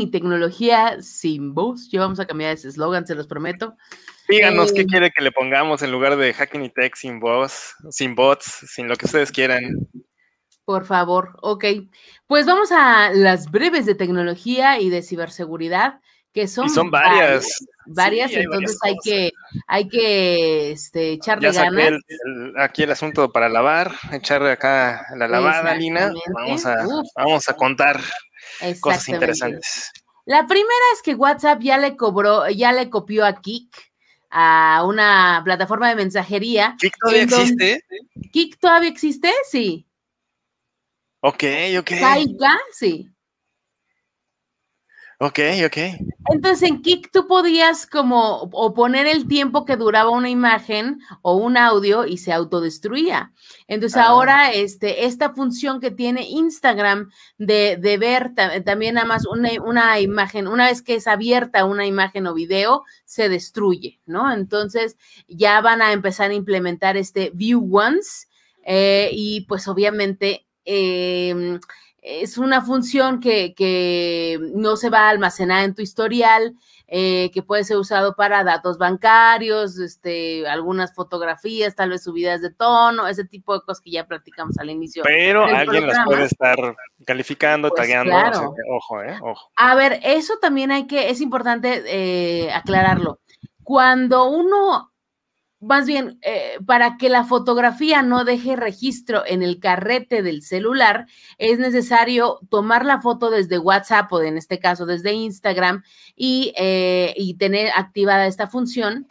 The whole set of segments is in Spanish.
y tecnología sin voz. Yo vamos a cambiar ese eslogan, se los prometo. Díganos qué eh, quiere que le pongamos en lugar de hacking y tech sin voz, sin bots, sin lo que ustedes quieran. Por favor, ok. Pues vamos a las breves de tecnología y de ciberseguridad, que son, son varias. Varias, entonces hay, que, hay que este, echarle ganas. aquí el asunto para lavar, echarle acá la lavada, Lina. Vamos vamos a contar cosas interesantes. La primera es que WhatsApp ya le cobró, ya le copió a Kik, a una plataforma de mensajería. ¿Kik todavía existe? ¿Kik todavía existe? Sí. Ok, ok. Kaika, sí. Ok, ok. Entonces en Kik tú podías como o poner el tiempo que duraba una imagen o un audio y se autodestruía. Entonces ah. ahora este, esta función que tiene Instagram de, de ver también nada más una, imagen, una vez que es abierta una imagen o video, se destruye, ¿no? Entonces ya van a empezar a implementar este View Once eh, y pues obviamente... Em, es una función que, no se va a almacenar en tu historial, eh, que puede ser usado para datos bancarios, este, algunas fotografías, tal vez subidas de tono, ese tipo de cosas que ya platicamos al inicio. Pero alguien las puede estar calificando, pues, ojo, eh, ojo. A ver, eso también hay que, es importante eh, aclararlo. Cuando uno más bien, eh, para que la fotografía no deje registro en el carrete del celular, es necesario tomar la foto desde WhatsApp o en este caso desde Instagram y, eh, y tener activada esta función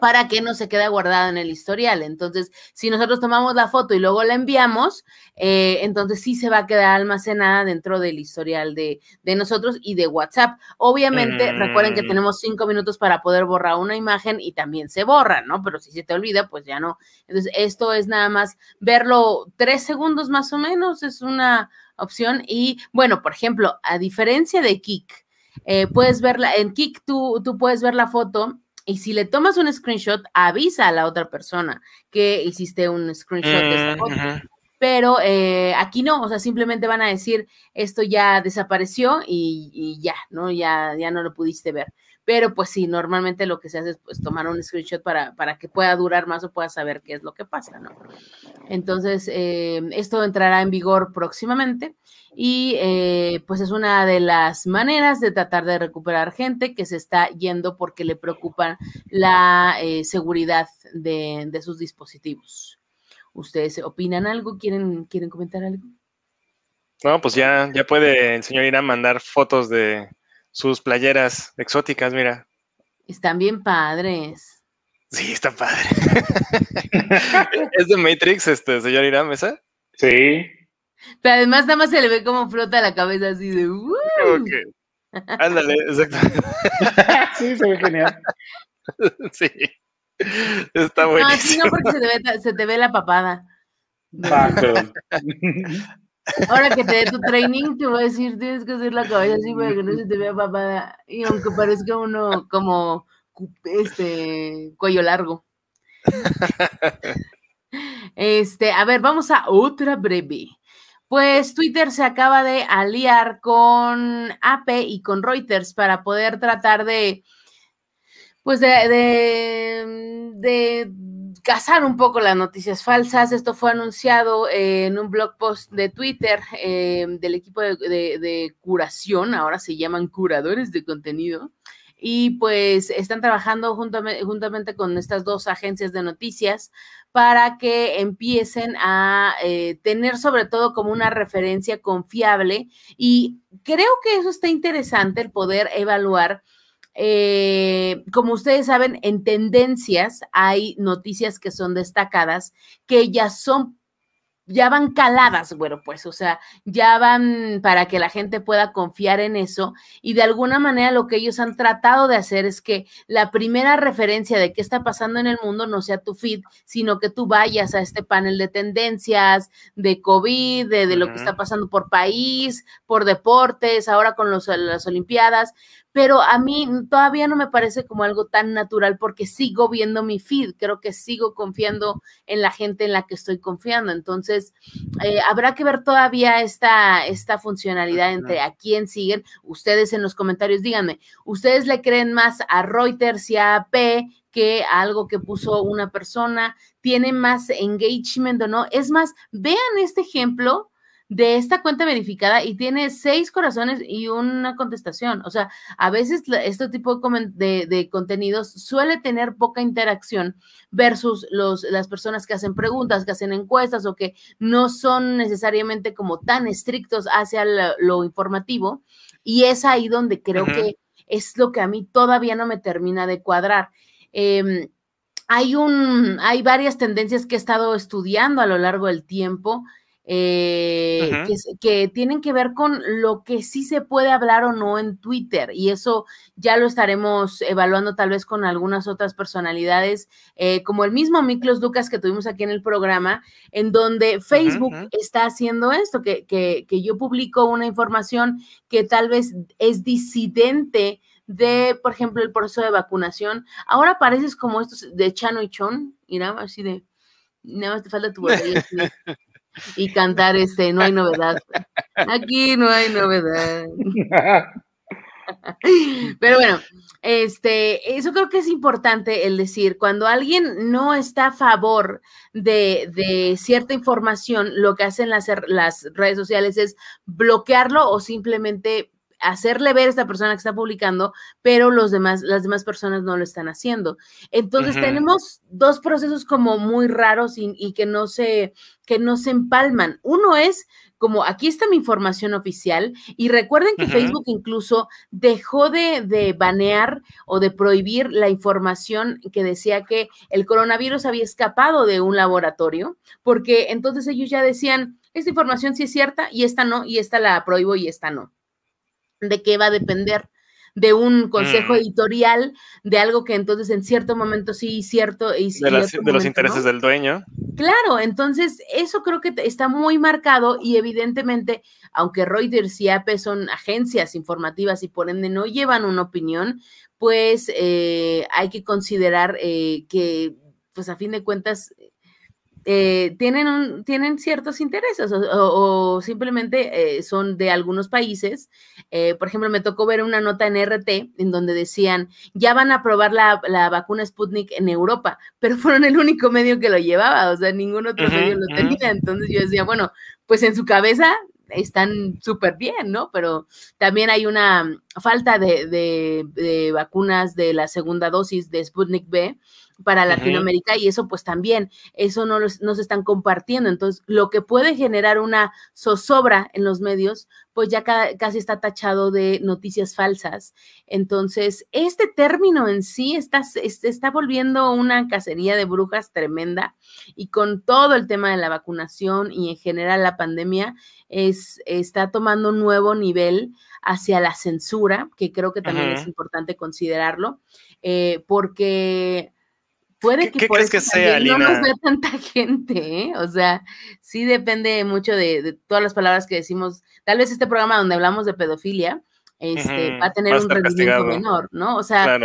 para que no se quede guardada en el historial. Entonces, si nosotros tomamos la foto y luego la enviamos, eh, entonces sí se va a quedar almacenada dentro del historial de, de nosotros y de WhatsApp. Obviamente, mm. recuerden que tenemos cinco minutos para poder borrar una imagen y también se borra, ¿no? Pero si se te olvida, pues ya no. Entonces, esto es nada más verlo tres segundos más o menos, es una opción. Y bueno, por ejemplo, a diferencia de Kik, eh, puedes verla, en Kik tú, tú puedes ver la foto y si le tomas un screenshot, avisa a la otra persona que hiciste un screenshot de esta foto. Mm, Pero eh, aquí no, o sea, simplemente van a decir, esto ya desapareció y, ya, ¿no? Ya, ya no lo pudiste ver. Pero pues sí, normalmente lo que se hace es pues, tomar un screenshot para, para que pueda durar más o pueda saber qué es lo que pasa, ¿no? Entonces, eh, esto entrará en vigor próximamente y eh, pues es una de las maneras de tratar de recuperar gente que se está yendo porque le preocupa la eh, seguridad de, sus dispositivos. ¿Ustedes opinan algo? ¿Quieren, quieren comentar algo? No, pues ya, ya puede el señor Irán mandar fotos de sus playeras exóticas, mira. Están bien padres. Sí, están padres. ¿Es de Matrix, este, señor Irán Mesa? Sí. Pero además nada más se le ve como flota la cabeza así de... uuuh Ándale, exacto. sí, se ve genial. sí. Está bueno. No, sí no porque se te, ve, la papada. Ahora que te dé tu training, te voy a decir, tienes que hacer la cabeza así para que no se te vea papada. Y aunque parezca uno como este cuello largo. Este, a ver, vamos a otra breve. Pues Twitter se acaba de aliar con AP y con Reuters para poder tratar de, pues de, cazar un poco las noticias falsas. Esto fue anunciado en un blog post de Twitter eh, del equipo de, curación, ahora se llaman curadores de contenido, y pues están trabajando juntamente, con estas dos agencias de noticias para que empiecen a eh, tener sobre todo como una referencia confiable y creo que eso está interesante el poder evaluar. Eh, como ustedes saben, en tendencias hay noticias que son destacadas, que ya son ya van caladas, bueno, pues, o sea, ya van para que la gente pueda confiar en eso. Y de alguna manera lo que ellos han tratado de hacer es que la primera referencia de qué está pasando en el mundo no sea tu feed, sino que tú vayas a este panel de tendencias, de COVID, de, lo que está pasando por país, por deportes, ahora con los, las Olimpiadas, pero a mí todavía no me parece como algo tan natural porque sigo viendo mi feed, creo que sigo confiando en la gente en la que estoy confiando. Entonces, eh, habrá que ver todavía esta, esta funcionalidad entre a quién siguen. Ustedes en los comentarios díganme, ¿ustedes le creen más a Reuters y a AP que algo que puso una persona? ¿Tiene más engagement o no? Es más, vean este ejemplo de esta cuenta verificada y tiene seis corazones y una contestación. O sea, a veces este tipo de, contenidos suele tener poca interacción versus las personas que hacen preguntas, que hacen encuestas o que no son necesariamente como tan estrictos hacia lo, informativo. Y es ahí donde creo que es lo que a mí todavía no me termina de cuadrar. Em, hay, un, hay varias tendencias que he estado estudiando a lo largo del tiempo eh, que, tienen que ver con lo que sí se puede hablar o no en Twitter. Y eso ya lo estaremos evaluando tal vez con algunas otras personalidades, eh, como el mismo Miklos Ducas que tuvimos aquí en el programa, en donde Facebook está haciendo esto, que, yo publico una información que tal vez es disidente de, por ejemplo, el proceso de vacunación. Ahora pareces como estos de Chano y Chon, y nada así de nada más te falta tu botella y cantar este, no hay novedad. Aquí no hay novedad. Pero bueno, este, eso creo que es importante el decir, cuando alguien no está a favor de, cierta información, lo que hacen las, las redes sociales es bloquearlo o simplemente hacerle ver a esta persona que está publicando, pero los demás, las demás personas no lo están haciendo. Entonces tenemos dos procesos como muy raros y, que, no se, que no se empalman. Uno es como aquí está mi información oficial y recuerden que Facebook incluso dejó de, de banear o de prohibir la información que decía que el coronavirus había escapado de un laboratorio, porque entonces ellos ya decían, esta información sí es cierta y esta no, y esta la prohíbo y esta no de qué va a depender de un consejo mm. editorial, de algo que entonces en cierto momento sí, cierto. Y de, los intereses del dueño. Claro, entonces eso creo que está muy marcado y evidentemente, aunque Reuters y AP e son agencias informativas y por ende no llevan una opinión, pues eh, hay que considerar eh, que, pues a fin de cuentas, eh, tienen, tienen ciertos intereses o, simplemente eh, son de algunos países. Eh, por ejemplo, me tocó ver una nota en RT en donde decían, ya van a probar la, vacuna Sputnik en Europa, pero fueron el único medio que lo llevaba, o sea, ningún otro medio lo tenía. Entonces yo decía, bueno, pues en su cabeza están súper bien, ¿no? Pero también hay una falta de, de vacunas de la segunda dosis de Sputnik B para Latinoamérica y eso pues también, eso no, se están compartiendo. Entonces, lo que puede generar una zozobra en los medios, pues ya casi está tachado de noticias falsas. Entonces, este término en sí está, está volviendo una cacería de brujas tremenda y con todo el tema de la vacunación y en general la pandemia es, está tomando un nuevo nivel hacia la censura, que creo que también es importante considerarlo, eh, porque Puede que que sea, no nos vea tanta gente, ¿eh? O sea, sí depende mucho de, todas las palabras que decimos. Tal vez este programa donde hablamos de pedofilia este, va a tener un rendimiento menor, ¿no? O sea,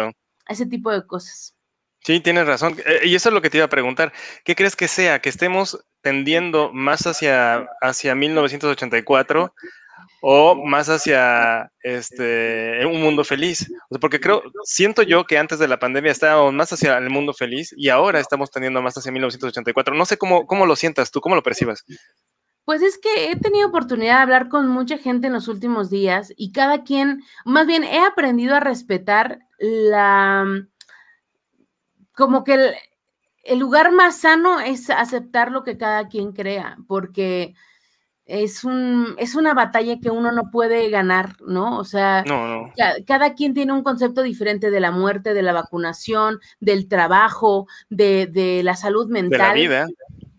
ese tipo de cosas. Sí, tienes razón. Eh, y eso es lo que te iba a preguntar. ¿Qué crees que sea? ¿Que estemos tendiendo más hacia, hacia 1984 o más hacia este, un mundo feliz. porque creo, siento yo que antes de la pandemia estábamos más hacia el mundo feliz y ahora estamos teniendo más hacia 1984. No sé cómo, lo sientas tú, cómo lo percibas. Pues es que he tenido oportunidad de hablar con mucha gente en los últimos días y cada quien, más bien he aprendido a respetar la, como que el lugar más sano es aceptar lo que cada quien crea, porque es, un, es una batalla que uno no puede ganar, ¿no? O sea, Cada, quien tiene un concepto diferente de la muerte, de la vacunación, del trabajo, de, la salud mental. vida.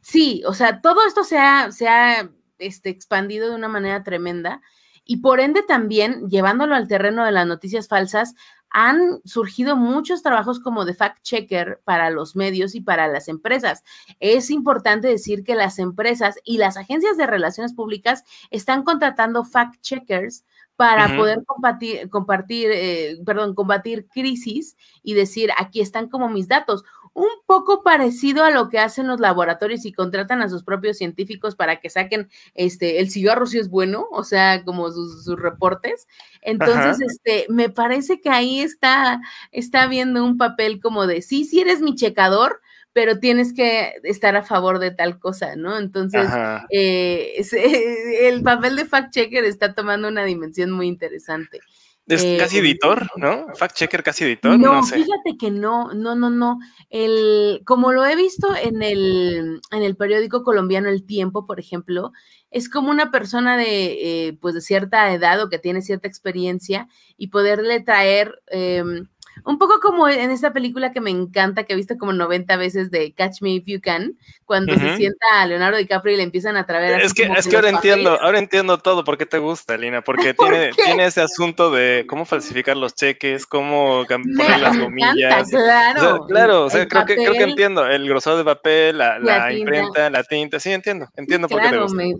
Sí, o sea, todo esto se ha, se ha este, expandido de una manera tremenda y por ende también, llevándolo al terreno de las noticias falsas, han surgido muchos trabajos como de fact-checker para los medios y para las empresas. Es importante decir que las empresas y las agencias de relaciones públicas están contratando fact-checkers para poder compartir, compartir, eh, perdón, combatir crisis y decir, aquí están como mis datos un poco parecido a lo que hacen los laboratorios y contratan a sus propios científicos para que saquen este el cigarro si es bueno, o sea, como sus, reportes. Entonces, este, me parece que ahí está, está viendo un papel como de sí, sí eres mi checador, pero tienes que estar a favor de tal cosa, ¿no? Entonces, eh, el papel de fact-checker está tomando una dimensión muy interesante. Es eh, casi editor, ¿no? Fact checker casi editor. No, fíjate que no, no, no, no. El, como lo he visto en el, en el periódico colombiano El Tiempo, por ejemplo, es como una persona de, eh, pues de cierta edad o que tiene cierta experiencia y poderle traer em, un poco como en esta película que me encanta, que he visto como 90 veces de Catch Me If You Can, cuando se sienta a Leonardo DiCaprio y le empiezan a traer. Es que, es que, ahora entiendo, ahora entiendo todo por qué te gusta, Lina, porque tiene, ese asunto de cómo falsificar los cheques, cómo poner las gomillas. Claro, claro, creo que, entiendo el grosor de papel, la, imprenta, la tinta, sí, entiendo, entiendo por qué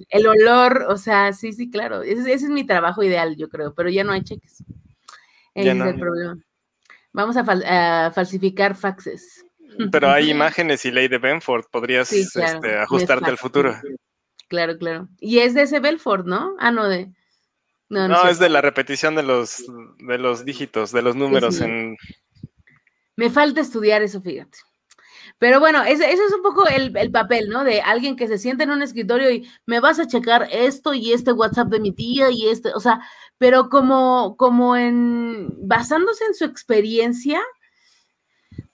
el olor, o sea, sí, sí, claro, ese, es mi trabajo ideal, yo creo, pero ya no hay cheques. Ese es el problema. Vamos a, falsificar faxes. Pero hay imágenes y ley de Benford, podrías este, ajustarte al futuro. Claro, claro. Y es de ese Belford, ¿no? Ah, no, de. No, es de la repetición de los, de los dígitos, de los números en. Me falta estudiar eso, fíjate. Pero bueno, ese, es un poco el, papel, ¿no? De alguien que se siente en un escritorio y me vas a checar esto y este WhatsApp de mi tía y este, o sea, pero como, como en, basándose en su experiencia,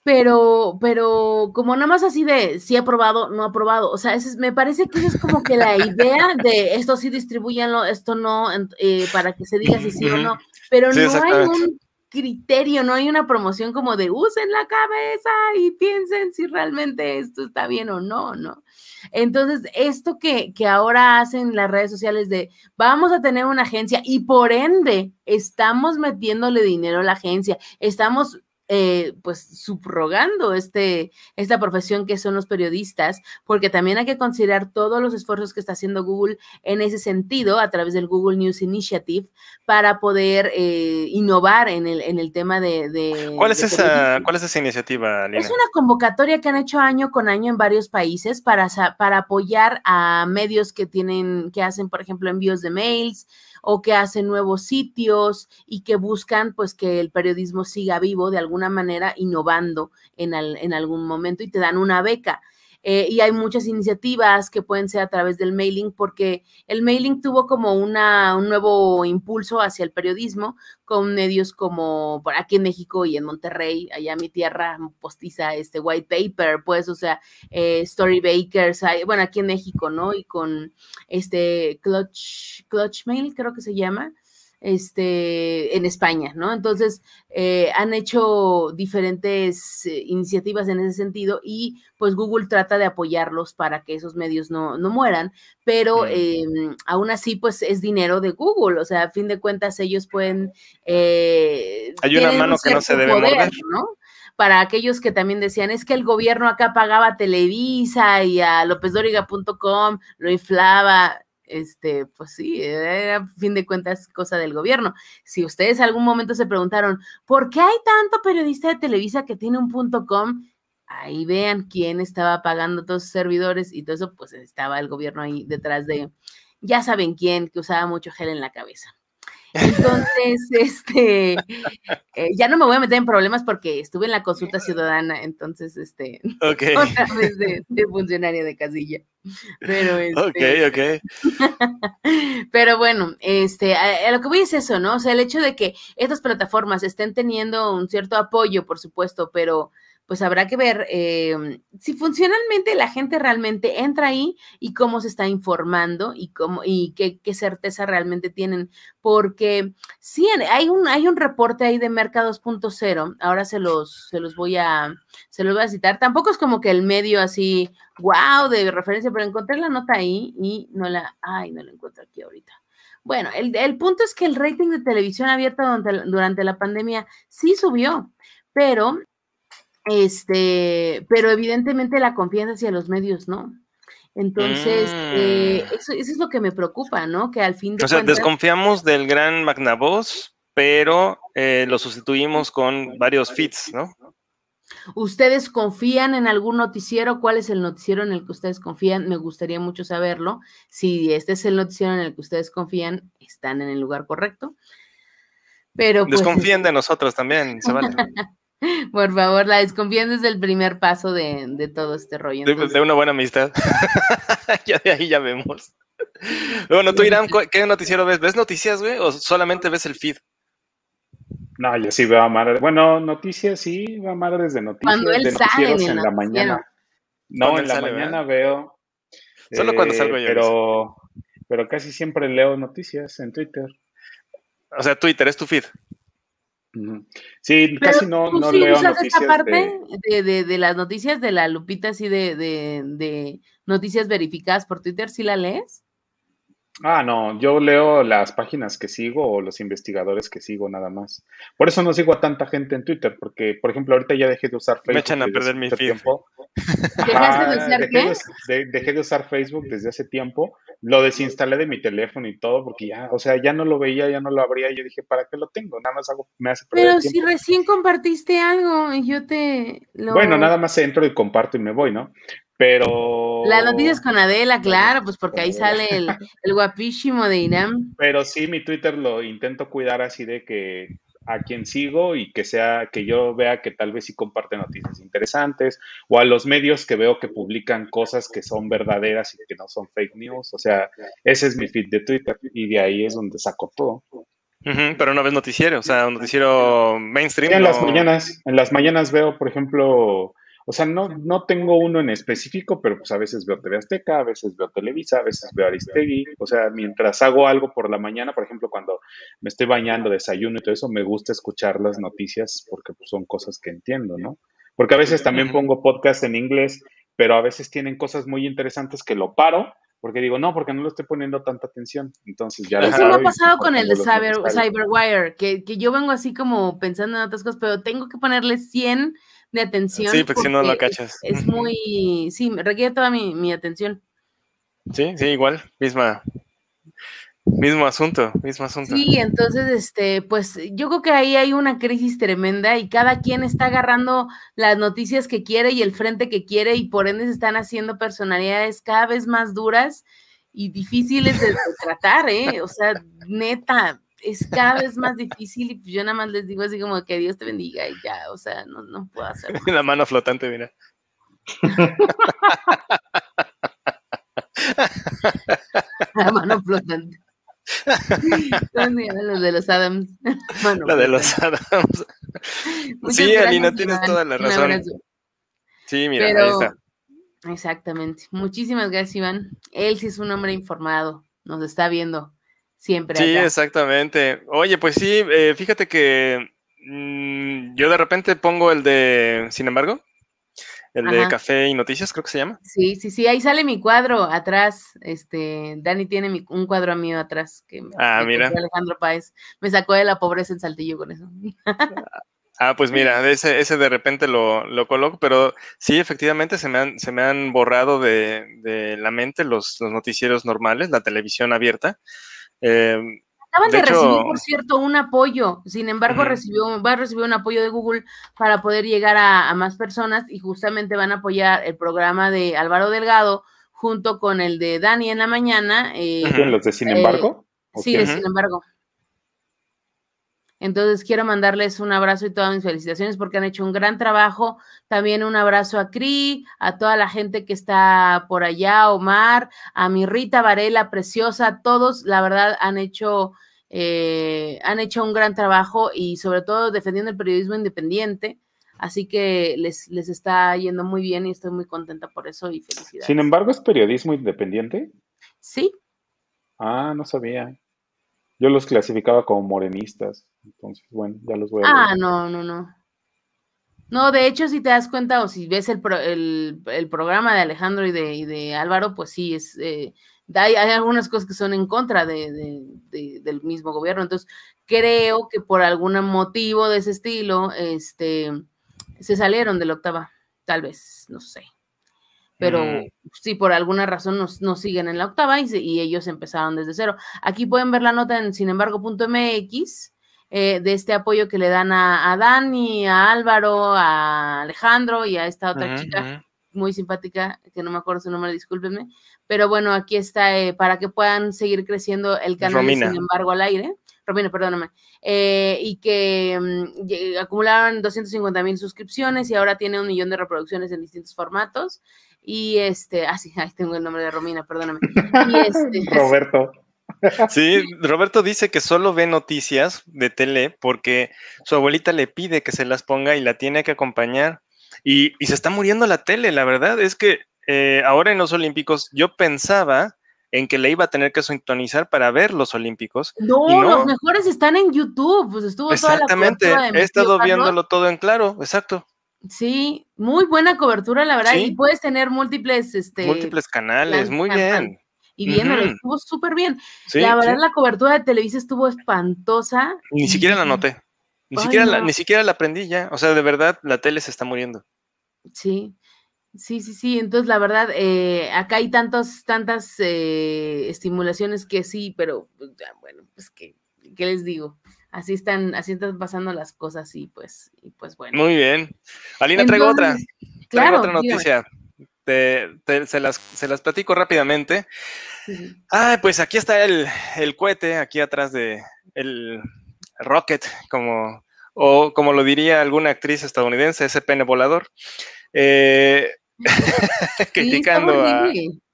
pero, pero como nada más así de si ha probado, no ha probado. O sea, me parece que es como que la idea de esto sí distribuyanlo, esto no, eh, para que se diga si sí o no. Pero no hay un criterio, no hay una promoción como de usen la cabeza y piensen si realmente esto está bien o no, ¿no? Entonces, esto que, que ahora hacen las redes sociales de vamos a tener una agencia y por ende estamos metiéndole dinero a la agencia, estamos eh, pues subrogando este, esta profesión que son los periodistas, porque también hay que considerar todos los esfuerzos que está haciendo Google en ese sentido a través del Google News Initiative para poder eh, innovar en el, en el tema de... ¿Cuál, es esa, ¿Cuál es esa iniciativa? Lina? Es una convocatoria que han hecho año con año en varios países para, para apoyar a medios que tienen, que hacen, por ejemplo, envíos de mails, o que hacen nuevos sitios y que buscan pues que el periodismo siga vivo de alguna manera innovando en, en algún momento y te dan una beca. Eh, y hay muchas iniciativas que pueden ser a través del mailing porque el mailing tuvo como una, un nuevo impulso hacia el periodismo con medios como por aquí en México y en Monterrey, allá mi tierra postiza, este White Paper, pues, o sea, eh, Story Bakers, bueno, aquí en México, ¿no? Y con este Clutch, Clutch Mail, creo que se llama, este, en España, ¿no? Entonces, eh, han hecho diferentes eh, iniciativas en ese sentido y pues Google trata de apoyarlos para que esos medios no, no mueran, pero mm. em, aún así, pues es dinero de Google, o sea, a fin de cuentas ellos pueden... Eh, Hay una mano que no se debe ¿no? para aquellos que también decían, es que el gobierno acá pagaba a Televisa y a lópezdóriga.com, lo inflaba este, pues sí, a fin de cuentas cosa del gobierno. Si ustedes algún momento se preguntaron, ¿por qué hay tanto periodista de Televisa que tiene un punto com? Ahí vean quién estaba pagando todos sus servidores y todo eso, pues estaba el gobierno ahí detrás de, ya saben quién, que usaba mucho gel en la cabeza. Entonces, este, eh, ya no me voy a meter en problemas porque estuve en la consulta ciudadana, entonces, este, okay. otra vez de, funcionario de casilla. Pero, este, ok, ok. pero bueno, este, a, lo que voy es eso, ¿no? O sea, el hecho de que estas plataformas estén teniendo un cierto apoyo, por supuesto, pero pues habrá que ver em, si funcionalmente la gente realmente entra ahí y cómo se está informando y cómo y qué, certeza realmente tienen. Porque sí, hay un, hay un reporte ahí de mercado 2.0, ahora se los, se los voy a, se los voy a citar. Tampoco es como que el medio así, wow, de referencia, pero encontré la nota ahí y no la, ay, no la encuentro aquí ahorita. Bueno, el, punto es que el rating de televisión abierta durante, la pandemia sí subió, pero este, pero evidentemente la confianza hacia los medios, ¿no? Entonces, eh, mm. eso, es lo que me preocupa, ¿no? Que al fin de O sea, desconfiamos del gran Magnavoz, pero eh, lo sustituimos con varios feeds, ¿no? ¿Ustedes confían en algún noticiero? ¿Cuál es el noticiero en el que ustedes confían? Me gustaría mucho saberlo. Si este es el noticiero en el que ustedes confían, están en el lugar correcto. Pero pues, este de nosotros también, se vale. Por favor, la desconfianza es el primer paso de, de todo este rollo. De, una buena amistad. ya de ahí ya vemos. Bueno, tú, Irán, ¿qué noticiero ves? ¿Ves noticias, güey? ¿O solamente ves el feed? No, yo sí veo a madre. Bueno, noticias sí, veo a madres desde noticias. Cuando él sale en, la mañana. No, en la mañana veo. Solo cuando eh, salgo yo. Pero, pero casi siempre leo noticias en Twitter. O sea, Twitter es tu feed. Sí, casi no, tú no sí leo usas noticias parte de... De, de, las noticias de la Lupita, así de, de noticias verificadas por Twitter, si la lees? Ah, no, yo leo las páginas que sigo o los investigadores que sigo nada más. Por eso no sigo a tanta gente en Twitter, porque, por ejemplo, ahorita ya dejé de usar Facebook. Me echan a perder mi Tiempo. de usar dejé, de, usar Facebook desde hace tiempo. Lo desinstalé de mi teléfono y todo, porque ya, o sea, ya no lo veía, ya no lo abría. Y yo dije, ¿para qué lo tengo? Nada más hago, me hace perder Pero si recién compartiste algo, y yo te lo... Bueno, nada más entro y comparto y me voy, ¿no? Pero. Las noticias con Adela, claro, pues porque ahí sale el, guapísimo de Inam. Pero sí, mi Twitter lo intento cuidar así de que a quien sigo y que sea que yo vea que tal vez sí comparte noticias interesantes o a los medios que veo que publican cosas que son verdaderas y que no son fake news. O sea, ese es mi feed de Twitter y de ahí es donde saco todo. pero no ves noticiero, o sea, un noticiero mainstream. en las mañanas, en las mañanas veo, por ejemplo, o sea, no, tengo uno en específico, pero pues a veces veo TV Azteca, a veces veo Televisa, a veces veo Aristegui. O sea, mientras hago algo por la mañana, por ejemplo, cuando me estoy bañando, desayuno y todo eso, me gusta escuchar las noticias porque pues, son cosas que entiendo, ¿no? Porque a veces también pongo podcast en inglés, pero a veces tienen cosas muy interesantes que lo paro porque digo, no, porque no lo estoy poniendo tanta atención. Entonces ya Eso me ha pues, pasado con el de Cyber, Cyberwire, que, que, yo vengo así como pensando en otras cosas, pero tengo que ponerle 100 de atención. Sí, porque si no lo cachas. Es, muy, sí, requiere toda mi, atención. Sí, sí, igual, misma. Mismo asunto, mismo asunto. Sí, entonces, este, pues yo creo que ahí hay una crisis tremenda y cada quien está agarrando las noticias que quiere y el frente que quiere y por ende se están haciendo personalidades cada vez más duras y difíciles de tratar, ¿eh? O sea, neta, es cada vez más difícil y pues, yo nada más les digo así como que Dios te bendiga y ya, o sea, no, no puedo hacer. La mano flotante, mira. La mano flotante. Los de los Adams. la de los Adams. sí, Alina, tienes toda la razón. Sí, mira, ahí está. Exactamente. Muchísimas gracias, Iván. Él sí es un hombre informado. Nos está viendo siempre. Sí, exactamente. Oye, pues sí, eh, fíjate que mm, yo de repente pongo el de, sin embargo, el de Café y Noticias, creo que se llama. Sí, sí, sí, ahí sale mi cuadro atrás. Este, Dani tiene un cuadro mío atrás que ah, Alejandro Paez, Me sacó de la pobreza en Saltillo con eso. Ah, ah pues mira, ese, ese de repente lo, lo, coloco, pero sí, efectivamente se me han, se me han borrado de, la mente los, los noticieros normales, la televisión abierta. Em, Acaban de, recibir, por cierto, un apoyo. Sin embargo, recibió, va a recibir un apoyo de Google para poder llegar a, más personas y justamente van a apoyar el programa de Álvaro Delgado junto con el de Dani en la mañana. Eh, ¿Los de Sin eh, embargo? sí, de Sin embargo. Entonces quiero mandarles un abrazo y todas mis felicitaciones porque han hecho un gran trabajo. También un abrazo a Cri, a toda la gente que está por allá, Omar, a mi Rita Varela, preciosa, todos, la verdad, han hecho, eh, han hecho un gran trabajo y sobre todo defendiendo el periodismo independiente. Así que les, les está yendo muy bien y estoy muy contenta por eso y felicidades. Sin embargo, ¿es periodismo independiente? Sí. Ah, no sabía. Yo los clasificaba como morenistas. Entonces, bueno, ya los voy a. Ah, no, no, no. No, de hecho, si te das cuenta o si ves el, programa de Alejandro y de, de, Álvaro, pues sí, es, eh, hay, algunas cosas que son en contra del mismo gobierno. Entonces, creo que por algún motivo de ese estilo, este, se salieron de la octava, tal vez, no sé. Pero si mm. sí, por alguna razón no siguen en la octava y, y, ellos empezaron desde cero. Aquí pueden ver la nota en sinembargo.mx eh, de este apoyo que le dan a, Dani, a Álvaro, a Alejandro y a esta otra chica muy simpática, que no me acuerdo su nombre, discúlpenme. Pero bueno, aquí está eh, para que puedan seguir creciendo el canal, sin embargo, al aire. Romina, perdóname. Eh, y que mm, acumularon 250 mil suscripciones y ahora tiene un millón de reproducciones en distintos formatos. Y este, ah, sí, ahí tengo el nombre de Romina, perdóname. Y este, Roberto. Sí, Roberto dice que solo ve noticias de tele porque su abuelita le pide que se las ponga y la tiene que acompañar. Y, se está muriendo la tele, la verdad. Es que eh, ahora en los Olímpicos yo pensaba en que le iba a tener que sintonizar para ver los Olímpicos. No, los mejores están en YouTube. Pues estuvo Exactamente, toda la he estado viéndolo todo en claro, exacto. Sí, muy buena cobertura, la verdad, y puedes tener múltiples, este, múltiples canales, muy bien y bien, estuvo súper bien. la verdad, la cobertura de Televisa estuvo espantosa. Ni siquiera la noté. Ni, siquiera la, ni siquiera la aprendí ya. O sea, de verdad, la tele se está muriendo. Sí. Sí, sí, sí. Entonces, la verdad, eh, acá hay tantas tantas eh, estimulaciones que sí, pero pues, bueno, pues que, ¿qué les digo? Así están, así están pasando las cosas y pues, pues bueno. Muy bien. Alina, traigo otra. otra noticia. Este, se, las, platico rápidamente. Ah, pues aquí está el, cohete, aquí atrás de el rocket, como, o como lo diría alguna actriz estadounidense, ese pene volador. Eh, criticando a...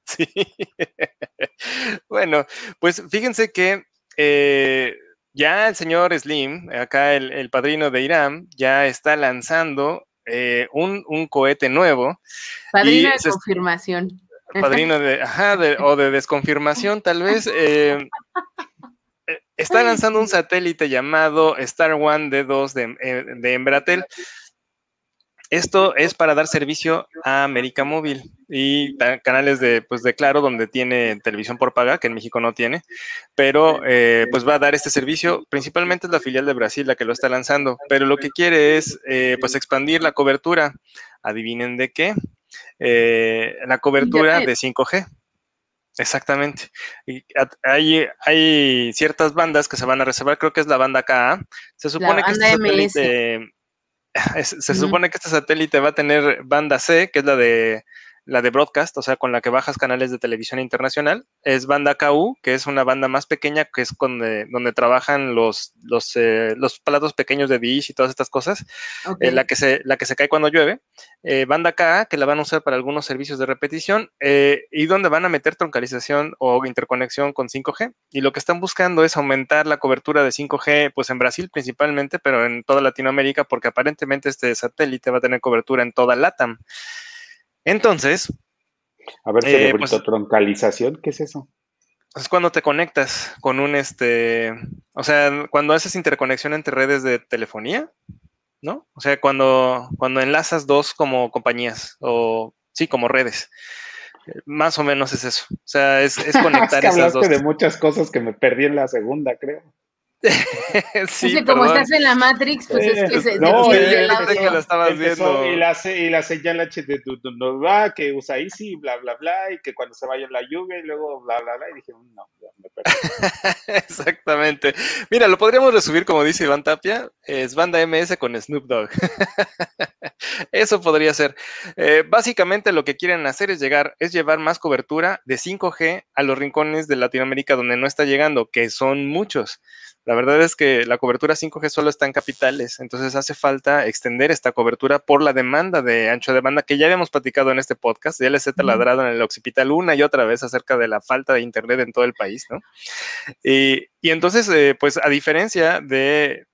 bueno, pues fíjense que eh, ya el señor Slim, acá el, el padrino de Irán, ya está lanzando eh, un, cohete nuevo. Padrino de confirmación. Padrino de, ajá, o de desconfirmación tal vez. Eh, eh, está lanzando un satélite llamado Star One D2 de, de Embratel. Esto es para dar servicio a América Móvil y canales de, pues, de Claro, donde tiene televisión por paga, que en México no tiene, pero eh, pues va a dar este servicio. Principalmente es la filial de Brasil la que lo está lanzando, pero lo que quiere es eh, pues expandir la cobertura. Adivinen de qué. Eh, la cobertura de 5G. Exactamente. hay, hay ciertas bandas que se van a reservar, creo que es la banda KA. Se supone que es de... se supone que este satélite va a tener banda C, que es la de la de broadcast, o sea, con la que bajas canales de televisión internacional, es Banda KU, que es una banda más pequeña, que es donde, donde trabajan los, los, eh, platos pequeños de dish y todas estas cosas, eh, la, que se, la que se cae cuando llueve. Eh, banda KA, que la van a usar para algunos servicios de repetición, y donde van a meter troncalización o interconexión con 5G. Y lo que están buscando es aumentar la cobertura de 5G, pues en Brasil principalmente, pero en toda Latinoamérica, porque aparentemente este satélite va a tener cobertura en toda LATAM. Entonces. A ver, eh, pues troncalización, ¿qué es eso? Es cuando te conectas con un este. O sea, cuando haces interconexión entre redes de telefonía, ¿no? O sea, cuando, cuando enlazas dos como compañías o sí, como redes. Más o menos es eso. O sea, es, conectar esas dos. de muchas cosas que me perdí en la segunda, creo. sí, como estás en la Matrix, pues es que se, no, te la que lo estabas viendo. Y la, señal H de tu, va, ah, que usa Easy, bla, bla, bla, y que cuando se vaya la lluvia y luego bla, bla, bla, y dije, mm, no, me perdí. Exactamente. Mira, lo podríamos resumir como dice Iván Tapia, es banda MS con Snoop Dogg. Eso podría ser. Eh, básicamente lo que quieren hacer es llegar, es llevar más cobertura de 5G a los rincones de Latinoamérica donde no está llegando, que son muchos. La verdad es que la cobertura 5G solo está en capitales, entonces hace falta extender esta cobertura por la demanda de ancho de banda que ya habíamos platicado en este podcast, ya les he taladrado en el occipital una y otra vez acerca de la falta de internet en todo el país, ¿no? Y, entonces, eh, pues a diferencia de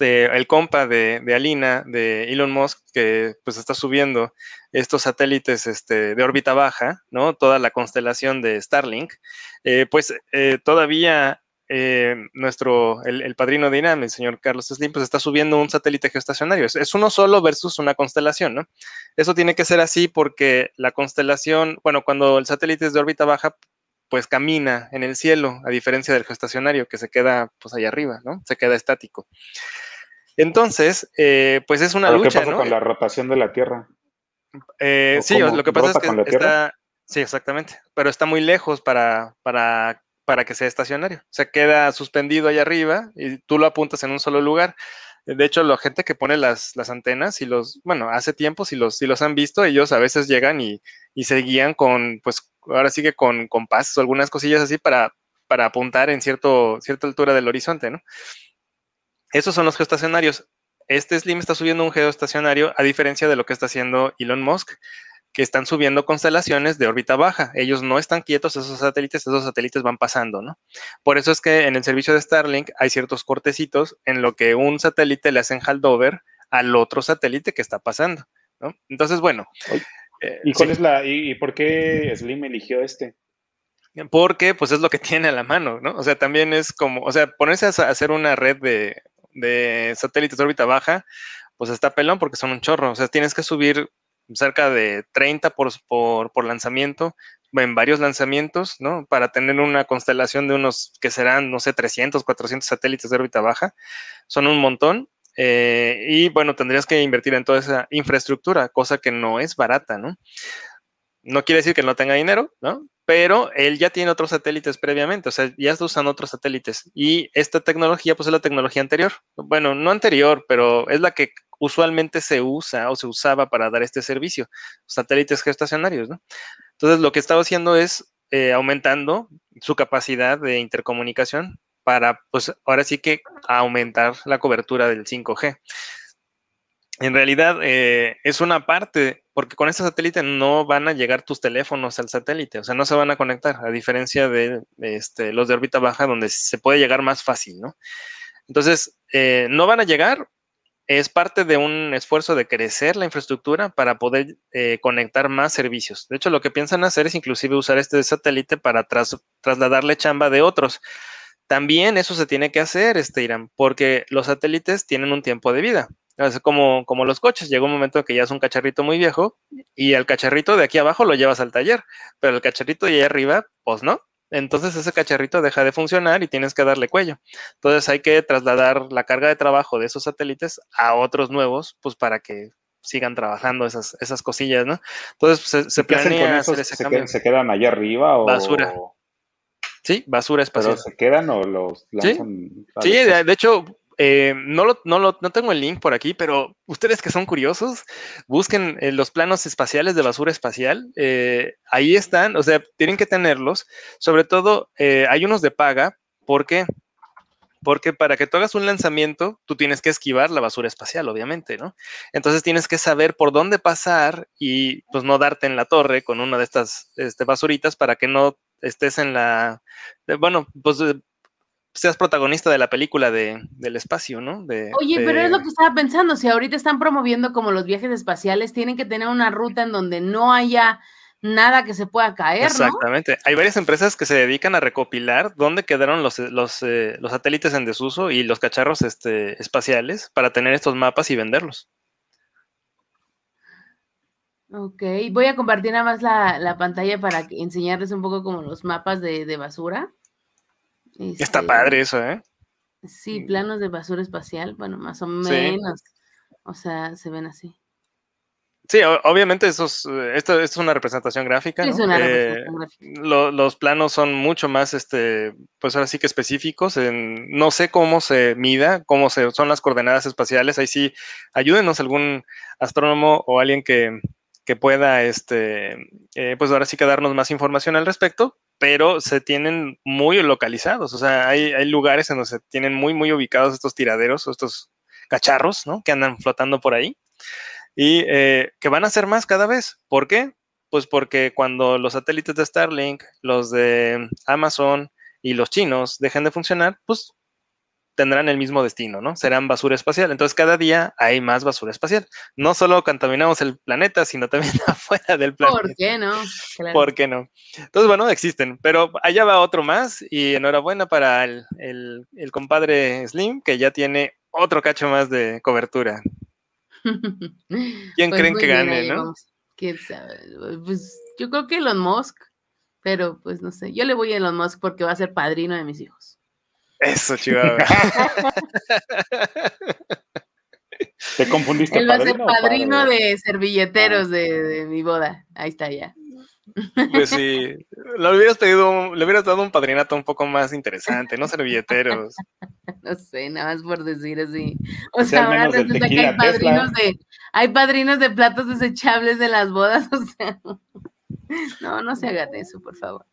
este, el compa de, Alina, de Elon Musk, que pues está subiendo estos satélites este, de órbita baja, ¿no? Toda la constelación de Starlink, eh, pues eh, todavía eh, nuestro, el, padrino de Inam, el señor Carlos Slim, pues está subiendo un satélite geoestacionario. Es, uno solo versus una constelación, ¿no? Eso tiene que ser así porque la constelación, bueno, cuando el satélite es de órbita baja, pues camina en el cielo, a diferencia del geoestacionario que se queda pues allá arriba, ¿no? Se queda estático. Entonces, eh, pues es una lucha. ¿Qué pasa con la rotación de la Tierra? Eh, sí, lo que pasa es que está. Sí, exactamente. Pero está muy lejos para, para, para que sea estacionario. Se queda suspendido allá arriba y tú lo apuntas en un solo lugar. De hecho, la gente que pone las, antenas y los, bueno, hace tiempo, si los, si los han visto, ellos a veces llegan y, y se con, pues, ahora sigue con compases o algunas cosillas así para, para apuntar en cierto, cierta altura del horizonte, ¿no? Esos son los geoestacionarios. Este Slim está subiendo un geoestacionario a diferencia de lo que está haciendo Elon Musk, que están subiendo constelaciones de órbita baja. Ellos no están quietos, esos satélites, esos satélites van pasando, ¿no? Por eso es que en el servicio de Starlink hay ciertos cortecitos en lo que un satélite le hacen haldover al otro satélite que está pasando, ¿no? Entonces, bueno. Eh, ¿Y es y, por qué Slim eligió este? porque pues es lo que tiene a la mano, ¿no? O sea, también es como, o sea, ponerse a hacer una red de de satélites de órbita baja, pues está pelón porque son un chorro. O sea, tienes que subir cerca de 30 por, lanzamiento, en varios lanzamientos, ¿no? Para tener una constelación de unos que serán, no sé, 300, 400 satélites de órbita baja. Son un montón. Eh, y bueno, tendrías que invertir en toda esa infraestructura, cosa que no es barata, ¿no? no quiere decir que no tenga dinero, ¿no? Pero él ya tiene otros satélites previamente, o sea, ya está usando otros satélites. Y esta tecnología, pues es la tecnología anterior. Bueno, no anterior, pero es la que usualmente se usa o se usaba para dar este servicio, satélites gestacionarios, ¿no? Entonces, lo que estaba haciendo es eh, aumentando su capacidad de intercomunicación para, pues, ahora sí que aumentar la cobertura del 5G en realidad eh, es una parte, porque con este satélite no van a llegar tus teléfonos al satélite, o sea, no se van a conectar, a diferencia de este, los de órbita baja, donde se puede llegar más fácil, ¿no? Entonces, eh, no van a llegar, es parte de un esfuerzo de crecer la infraestructura para poder eh, conectar más servicios. De hecho, lo que piensan hacer es inclusive usar este satélite para trasladarle chamba de otros. También eso se tiene que hacer, este Irán, porque los satélites tienen un tiempo de vida. Es como, como los coches, Llega un momento que ya es un cacharrito muy viejo y el cacharrito de aquí abajo lo llevas al taller, pero el cacharrito de allá arriba, pues no. Entonces ese cacharrito deja de funcionar y tienes que darle cuello. Entonces hay que trasladar la carga de trabajo de esos satélites a otros nuevos, pues para que sigan trabajando esas, esas cosillas, ¿no? Entonces pues, se, se planea hacer ese se Quedan, ¿Se quedan allá arriba o...? Basura. Sí, basura espacial. ¿Pero se quedan o los lanzan? Sí, de hecho eh, no, lo, tengo el link por aquí, pero ustedes que son curiosos, busquen eh, los planos espaciales de basura espacial. Eh, ahí están, o sea, tienen que tenerlos. Sobre todo, hay unos de paga, porque porque para que tú hagas un lanzamiento, tú tienes que esquivar la basura espacial, obviamente, ¿no? Entonces tienes que saber por dónde pasar y pues no darte en la torre con una de estas este, basuritas para que no estés en la, bueno, pues seas protagonista de la película del espacio, ¿no? Oye, pero es lo que estaba pensando, si ahorita están promoviendo como los viajes espaciales, tienen que tener una ruta en donde no haya nada que se pueda caer. Exactamente. Hay varias empresas que se dedican a recopilar dónde quedaron los, eh, satélites en desuso y los cacharros este, espaciales para tener estos mapas y venderlos. Ok, voy a compartir nada más la, pantalla para enseñarles un poco como los mapas de, de basura. Este, Está padre eso, ¿eh? Sí, mm. planos de basura espacial, bueno, más o menos. O sea, se ven así. Sí, obviamente eso eh, esto, es una representación gráfica. es una eh, representación gráfica. los planos son mucho más, este, pues ahora sí que específicos. no sé cómo se mida, cómo se, son las coordenadas espaciales. Ahí sí, ayúdenos algún astrónomo o alguien que, pueda, este, eh, pues ahora sí que darnos más información al respecto pero se tienen muy localizados. O sea, hay, lugares en donde se tienen muy, muy ubicados estos tiraderos estos cacharros, ¿no? Que andan flotando por ahí y eh, que van a ser más cada vez. ¿Por qué? Pues porque cuando los satélites de Starlink, los de Amazon y los chinos dejen de funcionar, pues tendrán el mismo destino, ¿no? Serán basura espacial. Entonces cada día hay más basura espacial. No solo contaminamos el planeta, sino también afuera del planeta. ¿Por qué no? ¿Por qué no? Entonces, bueno, existen, pero allá va otro más y enhorabuena para el, compadre Slim, que ya tiene otro cacho más de cobertura. ¿Quién pues creen que gane, no? Pues yo creo que Elon Musk, pero pues no sé, yo le voy a Elon Musk porque va a ser padrino de mis hijos. Eso, chivado ¿Te confundiste? Él va a ser padrino de servilleteros ah. de, mi boda. Ahí está ya. Pues sí, le hubieras, le dado un padrinato un poco más interesante, no servilleteros. No sé, nada más por decir así. O, sea, ahora resulta que hay padrinos, de, hay padrinos de platos desechables de las bodas, o sea. No, no se de eso, por favor.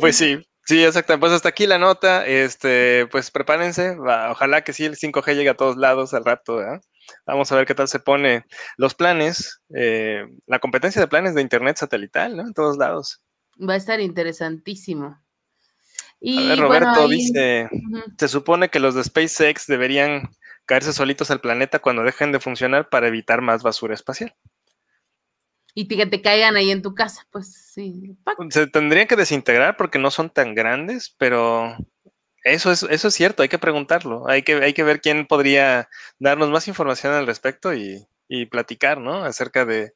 Pues sí, sí, exactamente. Pues hasta aquí la nota. Este, pues prepárense. Ojalá que sí, el 5G llegue a todos lados al rato. Vamos a ver qué tal se pone los planes, eh, la competencia de planes de Internet satelital, ¿no? En todos lados. Va a estar interesantísimo. Y, a ver, Roberto dice, se supone que los de SpaceX deberían caerse solitos al planeta cuando dejen de funcionar para evitar más basura espacial y que te caigan ahí en tu casa, pues sí. Se tendrían que desintegrar porque no son tan grandes, pero eso es, eso es cierto, hay que preguntarlo, hay que, hay que ver quién podría darnos más información al respecto y, platicar, ¿no? Acerca de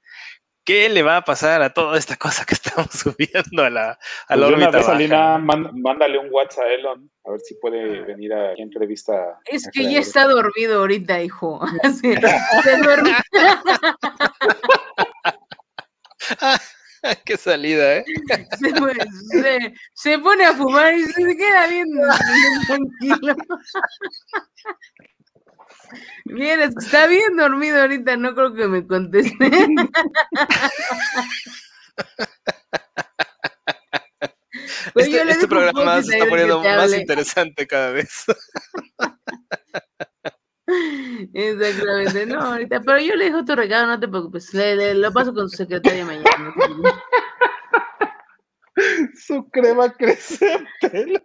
qué le va a pasar a toda esta cosa que estamos subiendo a la, a la pues órbita. mándale un WhatsApp a Elon, a ver si puede ah. venir a la entrevista. Es que ya está dormido ahorita, hijo. Qué salida, ¿eh? Se, pone a fumar y se queda viendo tranquilo. Mira, está bien dormido ahorita, no creo que me conteste. Pues este, este programa se está poniendo más interesante cada vez. Exactamente, no, ahorita, pero yo le dejo tu regalo, no te preocupes, lo paso con su secretaria mañana. su crema crece pelo.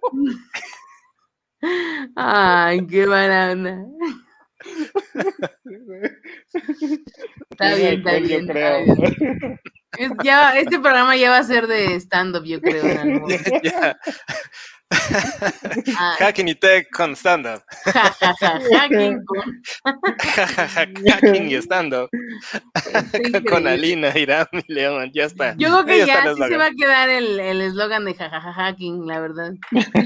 Ay, qué mala está bien, está bien. está Es, ya, este programa ya va a ser de stand-up, yo creo. en Ah. hacking y tech con stand-up. hacking hacking y stand-up. con Alina, Irán y León, ya está. Yo creo que ya sí se va a quedar el eslogan de jajaja hacking, la verdad.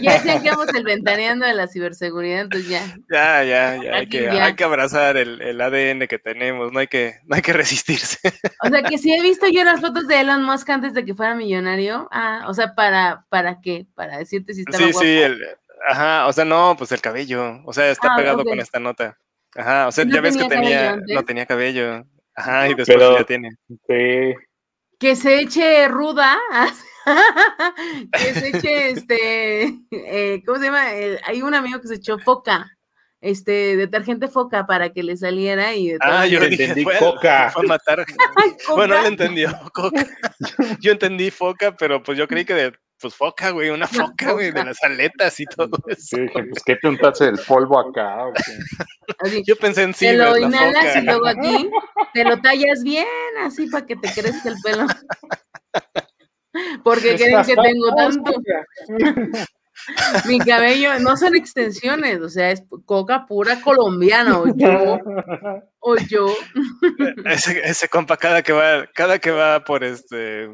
ya hacíamos el ventaneando de la ciberseguridad, entonces ya. Ya, ya, ya. Hay que, Hay que abrazar el, el, ADN que tenemos, no hay que, no hay que resistirse. o sea que si he visto yo las fotos de Elon Musk antes de que fuera millonario, ah, o sea, para, para qué, para decirte si Sí, sí, el, ajá, o sea, no, pues el cabello, o sea, está ah, pegado con esta nota. Ajá, o sea, ya ves que tenía, no tenía cabello, ajá, y después ya tiene. Sí. Que se eche ruda, que se eche, este, eh, ¿cómo se llama? hay un amigo que se echó foca este detergente foca para que le saliera y de ah yo le entendí foca, a bueno él entendió coca yo entendí foca pero pues yo creí que de pues foca, güey, una foca, güey, de las aletas y todo eso. Sí, pues qué te untaste el polvo acá. Yo pensé en sí. Te lo inhalas y luego aquí te lo tallas bien, así para que te crezca el pelo. Porque creen que tengo tanto. Mi cabello no son extensiones, o sea, es coca pura colombiana, o yo, o yo. Ese, ese compa cada que va, cada que va por este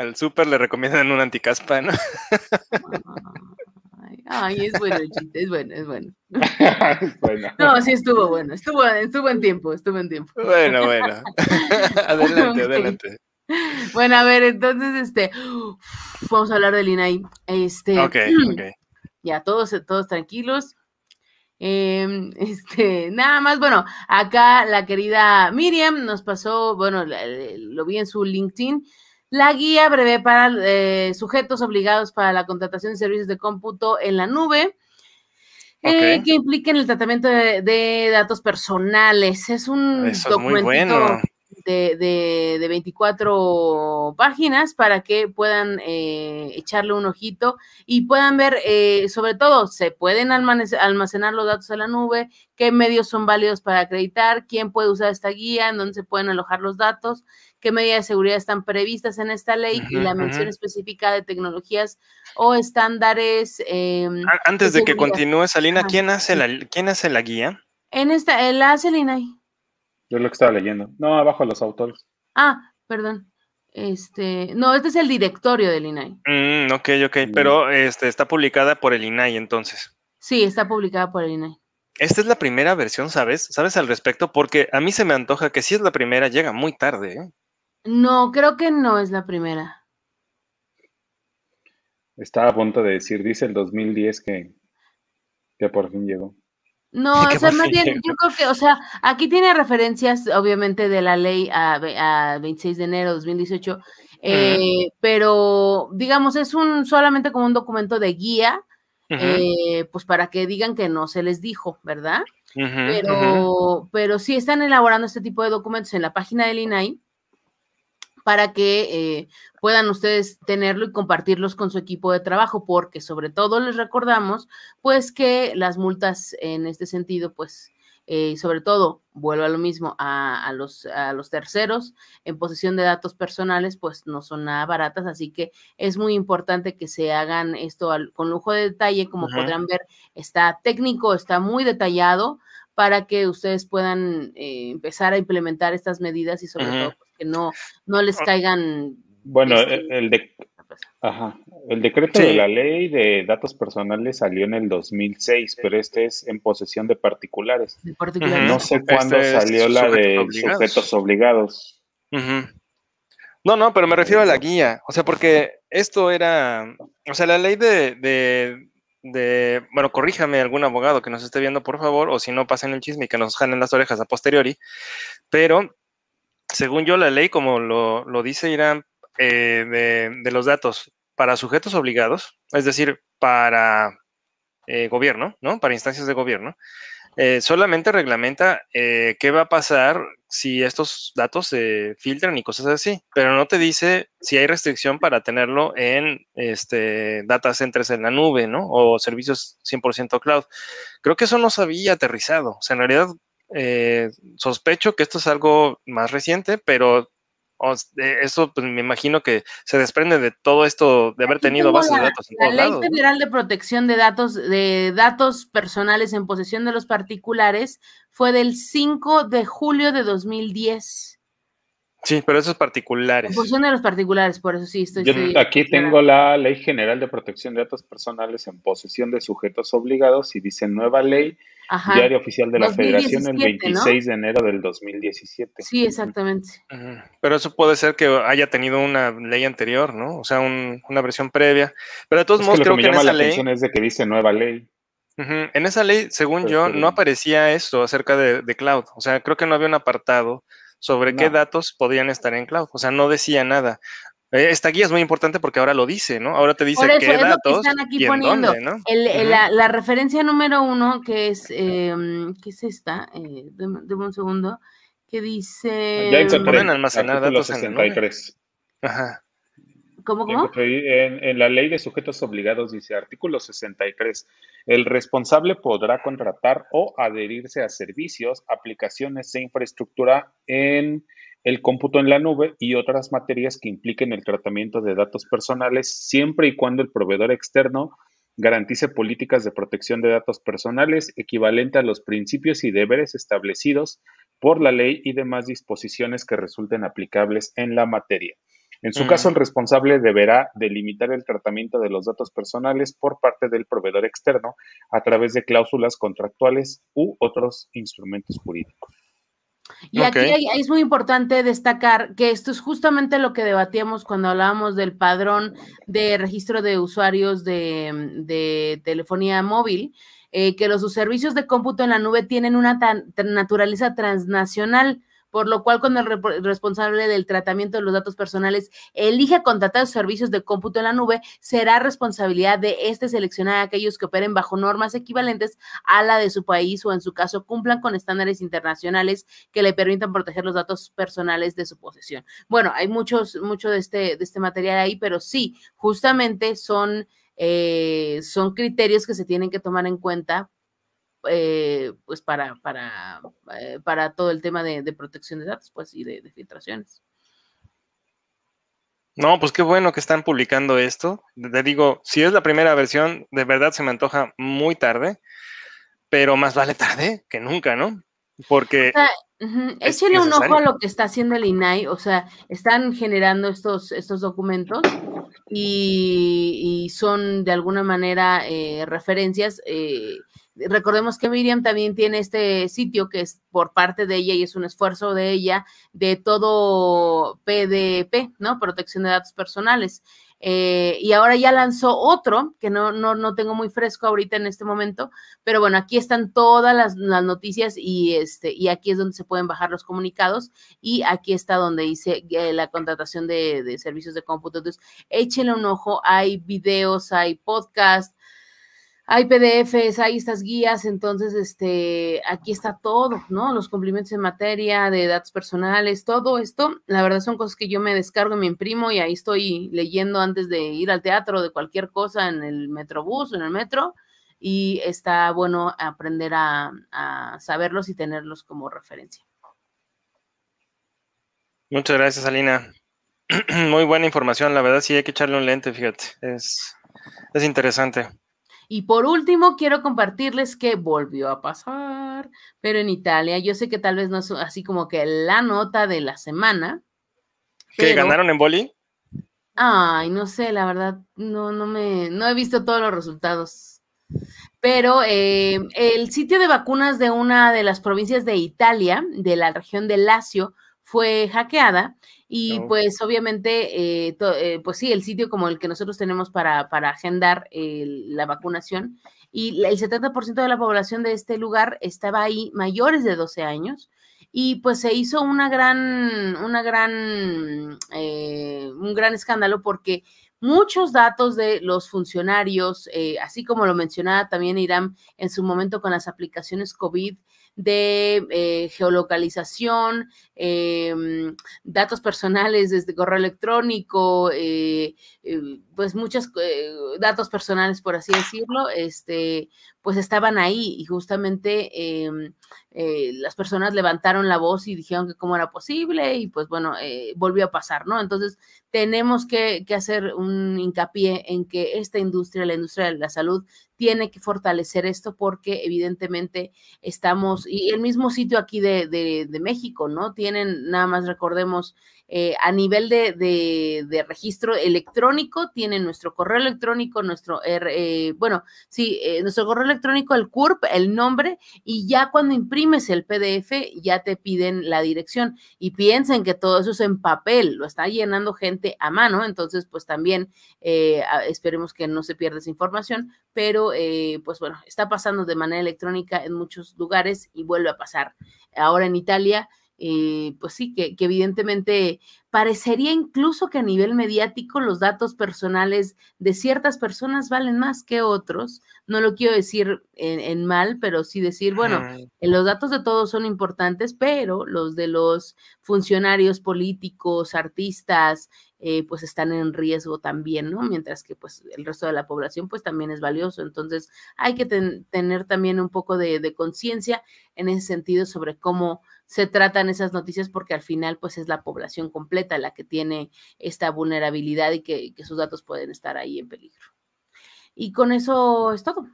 al súper le recomiendan un anticaspa, ¿no? Ay, es bueno, es bueno, es bueno. bueno. No, sí estuvo bueno, estuvo, estuvo en tiempo, estuvo en tiempo. Bueno, bueno. adelante, adelante. Bueno, a ver, entonces, este, vamos a hablar del INAI. Este, ok, ok. Ya, todos, todos tranquilos. Em, este, nada más, bueno, acá la querida Miriam nos pasó, bueno, lo vi en su LinkedIn, la guía breve para eh, sujetos obligados para la contratación de servicios de cómputo en la nube. Eh, que impliquen el tratamiento de, datos personales. Es un documento de, 24 páginas para que puedan eh, echarle un ojito y puedan ver, sobre todo, se pueden almacenar los datos en la nube, qué medios son válidos para acreditar, quién puede usar esta guía, en dónde se pueden alojar los datos qué medidas de seguridad están previstas en esta ley y la mención específica de tecnologías o estándares. Em, antes de, que continúe, Salina, ¿quién hace, la, hace la guía? En esta, eh, la hace el INAI. Yo lo que estaba leyendo. No, abajo los autores. Ah, perdón. Este, no, este es el directorio del INAI. Mm, ok, ok, pero este, está publicada por el INAI entonces. Sí, está publicada por el INAI. Esta es la primera versión, ¿sabes? ¿Sabes al respecto? Porque a mí se me antoja que si es la primera, llega muy tarde. ¿eh? No, creo que no es la primera. Estaba a punto de decir, dice el 2010 que, que por fin llegó. No, o sea, yo creo que, o sea, aquí tiene referencias, obviamente, de la ley a, 26 de enero de 2018, eh, pero digamos, es un solamente como un documento de guía, eh, pues para que digan que no se les dijo, ¿verdad? pero, pero sí están elaborando este tipo de documentos en la página del INAI para que eh, puedan ustedes tenerlo y compartirlos con su equipo de trabajo, porque sobre todo les recordamos, pues que las multas en este sentido, pues, eh, sobre todo, vuelvo a lo mismo, a, los, a los terceros en posesión de datos personales, pues no son nada baratas, así que es muy importante que se hagan esto con lujo de detalle, como podrán ver, está técnico, está muy detallado para que ustedes puedan eh, empezar a implementar estas medidas y sobre todo pues, que no, no les ah, caigan. Bueno, este, e, el, de, pues, el decreto de la ley de datos personales salió en el 2006, pero este es en posesión de particulares. particulares. No sé este cuándo salió la de sujetos obligados. No, no, pero me refiero a la guía. O sea, porque esto era. O sea, la ley de, de de, bueno, corríjame algún abogado que nos esté viendo, por favor, o si no, pasen el chisme y que nos jalen las orejas a posteriori, pero según yo, la ley, como lo, dice Irán, eh, de, los datos para sujetos obligados, es decir, para eh, gobierno, ¿no? Para instancias de gobierno, eh, solamente reglamenta qué va a pasar si estos datos se filtran y cosas así, pero no te dice si hay restricción para tenerlo en este, data centers en la nube, ¿no? O servicios 100% cloud. Creo que eso no se había aterrizado. O sea, en realidad eh, sospecho que esto es algo más reciente, pero eh, eso pues, me imagino que se desprende de todo esto de haber tenido bases de datos. la Ley general de Protección de Datos de Datos Personales en Posesión de los Particulares fue del 5 de julio de 2010. Sí, pero eso es particulares. En posesión de los particulares, por eso sí estoy. Yo aquí tengo la Ley General de Protección de Datos Personales en posesión de sujetos obligados y dice nueva ley Diario Oficial de la Federación, el 26 de enero del 2017. Sí, exactamente. Pero eso puede ser que haya tenido una ley anterior, ¿no? O sea, una versión previa. Pero de todos modos, que creo que, en esa la ley... atención es de que dice nueva ley. En esa ley, según yo, no aparecía esto acerca de, cloud. O sea, creo que no había un apartado sobre qué datos podían estar en cloud. O sea, no decía nada. Eh, esta guía es muy importante porque ahora lo dice, ¿no? Ahora te dice qué datos están aquí y poniendo. dónde, ¿no? la, referencia número uno, que es, em, ¿qué es esta? Eh, un segundo, que dice... Ya pueden almacenar datos en la nube. Ajá. En, la ley de sujetos obligados dice artículo 63, el responsable podrá contratar o adherirse a servicios, aplicaciones e infraestructura en el cómputo en la nube y otras materias que impliquen el tratamiento de datos personales siempre y cuando el proveedor externo garantice políticas de protección de datos personales equivalente a los principios y deberes establecidos por la ley y demás disposiciones que resulten aplicables en la materia. En su caso, el responsable deberá delimitar el tratamiento de los datos personales por parte del proveedor externo a través de cláusulas contractuales u otros instrumentos jurídicos. Y aquí es muy importante destacar que esto es justamente lo que debatíamos cuando hablábamos del padrón de registro de usuarios de, telefonía móvil, eh, que los servicios de cómputo en la nube tienen una naturaleza transnacional por lo cual cuando el responsable del tratamiento de los datos personales elija contratar servicios de cómputo en la nube, será responsabilidad de este seleccionar a aquellos que operen bajo normas equivalentes a la de su país o en su caso cumplan con estándares internacionales que le permitan proteger los datos personales de su posesión. Bueno, hay muchos, mucho de este, de este material ahí, pero sí, justamente son, eh, son criterios que se tienen que tomar en cuenta eh, pues para, para, eh, para todo el tema de, protección de datos, pues, y de, filtraciones. No, pues qué bueno que están publicando esto. Te digo, si es la primera versión, de verdad se me antoja muy tarde, pero más vale tarde que nunca, ¿no? Porque... es un ojo a lo que está haciendo el INAI, o sea, están generando estos, estos documentos y, son de alguna manera eh, referencias Recordemos que Miriam también tiene este sitio que es por parte de ella y es un esfuerzo de ella de todo PDP, ¿no? Protección de datos personales. Eh, y ahora ya lanzó otro que no, no, tengo muy fresco ahorita en este momento, pero bueno, aquí están todas las, noticias y, este, y aquí es donde se pueden bajar los comunicados y aquí está donde dice eh, la contratación de, servicios de cómputo. Entonces, échenle un ojo, hay videos, hay podcasts, hay PDFs, hay estas guías, entonces este, aquí está todo, ¿no? Los cumplimientos en materia de datos personales, todo esto, la verdad son cosas que yo me descargo y me imprimo y ahí estoy leyendo antes de ir al teatro de cualquier cosa en el metrobús, en el metro, y está bueno aprender a, saberlos y tenerlos como referencia. Muchas gracias, Alina. Muy buena información, la verdad sí hay que echarle un lente, fíjate, es, es interesante. Y por último, quiero compartirles que volvió a pasar, pero en Italia, yo sé que tal vez no es así como que la nota de la semana. ¿Que ganaron en boli? Ay, no sé, la verdad, no, no me, no he visto todos los resultados. Pero eh, el sitio de vacunas de una de las provincias de Italia, de la región de Lazio, fue hackeada y pues obviamente, eh, eh, pues sí, el sitio como el que nosotros tenemos para, para agendar la vacunación. Y el 70% de la población de este lugar estaba ahí mayores de 12 años. Y pues se hizo una gran, una gran, eh, un gran escándalo porque muchos datos de los funcionarios, así como lo mencionaba también Irán en su momento con las aplicaciones COVID, de eh, geolocalización, em, datos personales desde correo electrónico, eh, em, pues muchos eh, datos personales, por así decirlo, este, pues estaban ahí y justamente em, eh, las personas levantaron la voz y dijeron que cómo era posible y pues bueno, eh, volvió a pasar, ¿no? Entonces tenemos que, hacer un hincapié en que esta industria, la industria de la salud, tiene que fortalecer esto porque evidentemente estamos, y el mismo sitio aquí de México, ¿no? Tienen, nada más recordemos, eh, a nivel de, registro electrónico, tienen nuestro correo electrónico, nuestro, eh, bueno, sí, eh, nuestro correo electrónico, el CURP, el nombre, y ya cuando imprimes el PDF, ya te piden la dirección. Y piensen que todo eso es en papel, lo está llenando gente a mano, entonces, pues también esperemos que no se pierda esa información, pero pues bueno, está pasando de manera electrónica en muchos lugares y vuelve a pasar ahora en Italia eh, pues sí, que, evidentemente parecería incluso que a nivel mediático los datos personales de ciertas personas valen más que otros. No lo quiero decir en mal, pero sí decir, bueno, eh, los datos de todos son importantes, pero los de los funcionarios políticos, artistas, eh, pues están en riesgo también, ¿no? Mientras que pues el resto de la población pues también es valioso. Entonces hay que tener también un poco de, conciencia en ese sentido sobre cómo se tratan esas noticias porque al final pues es la población completa la que tiene esta vulnerabilidad y que, que sus datos pueden estar ahí en peligro. Y con eso es todo.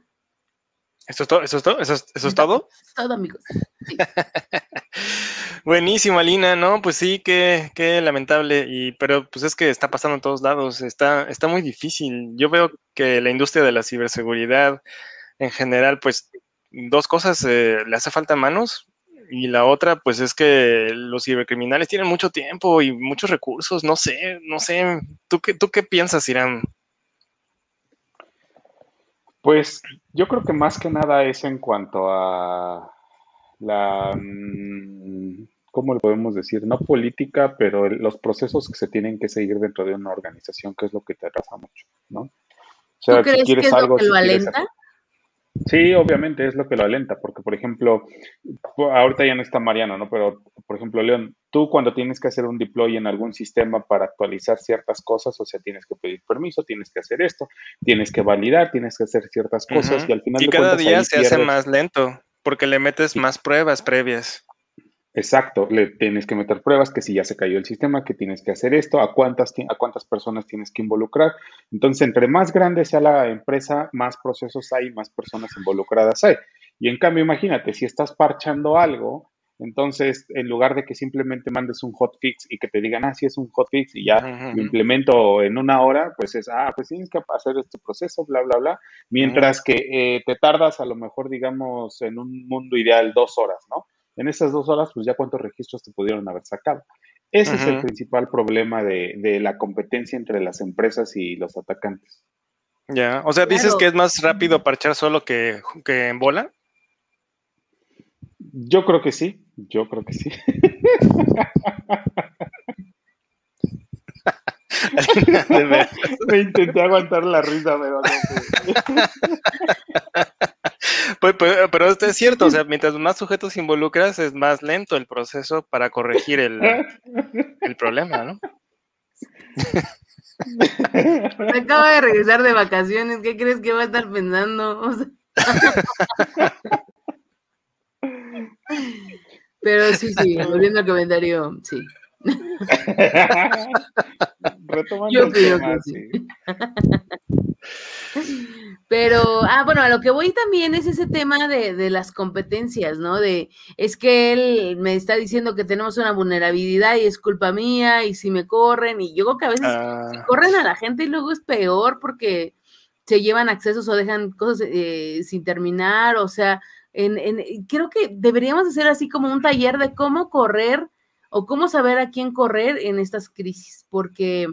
¿Eso es todo? ¿Eso es todo? ¿Eso es, todo? amigos. ¿no? Pues sí, qué, qué, lamentable. Y, pero pues es que está pasando en todos lados. Está, está muy difícil. Yo veo que la industria de la ciberseguridad, en general, pues dos cosas eh, le hace falta manos. Y la otra, pues es que los cibercriminales tienen mucho tiempo y muchos recursos. No sé, no sé. ¿Tú qué, tú qué piensas, Irán? Pues yo creo que más que nada es en cuanto a la, mm, ¿cómo lo podemos decir? No política, pero los procesos que se tienen que seguir dentro de una organización, que es lo que te atrasa mucho, ¿no? O sea, quieres algo, que lo alenta? Sí, obviamente es lo que lo alenta, porque por ejemplo, ahorita ya no está Mariano, ¿no? Pero por ejemplo, León, tú cuando tienes que hacer un deploy en algún sistema para actualizar ciertas cosas, o sea, tienes que pedir permiso, tienes que hacer esto, tienes que validar, tienes que hacer ciertas cosas y al final... cada día se hace más lento, porque le metes más pruebas previas. Exacto, le tienes que meter pruebas que si ya se cayó el sistema, que tienes que hacer esto, a cuántas, a cuántas personas tienes que involucrar. Entonces, entre más grande sea la empresa, más procesos hay, más personas involucradas hay. Y en cambio, imagínate, si estás parchando algo, entonces en lugar de que simplemente mandes un hotfix y que te digan, ah, sí es un hotfix y ya lo implemento en una hora, pues es, ah, pues tienes que hacer este proceso, bla, bla, bla. Mientras que eh, te tardas a lo mejor, digamos, en un mundo ideal dos horas, ¿no? en esas dos horas, pues ya cuántos registros te pudieron haber sacado. Ese es el principal problema de, la competencia entre las empresas y los atacantes. Ya, o sea, dices que es más rápido parchar solo que, que en bola. Yo creo que sí, yo creo que sí. Me intenté aguantar la risa, pero no Pues, pues, pero, esto es cierto, o sea, mientras más sujetos involucras, es más lento el proceso para corregir el, problema, ¿no? Acaba de regresar de vacaciones, ¿qué crees que va a estar pensando? Pero sí, sí, volviendo al comentario, sí. Retomando yo creo que sí. Pero, ah, bueno, a lo que voy también es ese tema de, las competencias, ¿no? De, es que él me está diciendo que tenemos una vulnerabilidad y es culpa mía y si me corren y yo creo que a veces ah. corren a la gente y luego es peor porque se llevan accesos o dejan cosas eh, sin terminar, o sea, en, creo que deberíamos hacer así como un taller de cómo correr o cómo saber a quién correr en estas crisis, porque,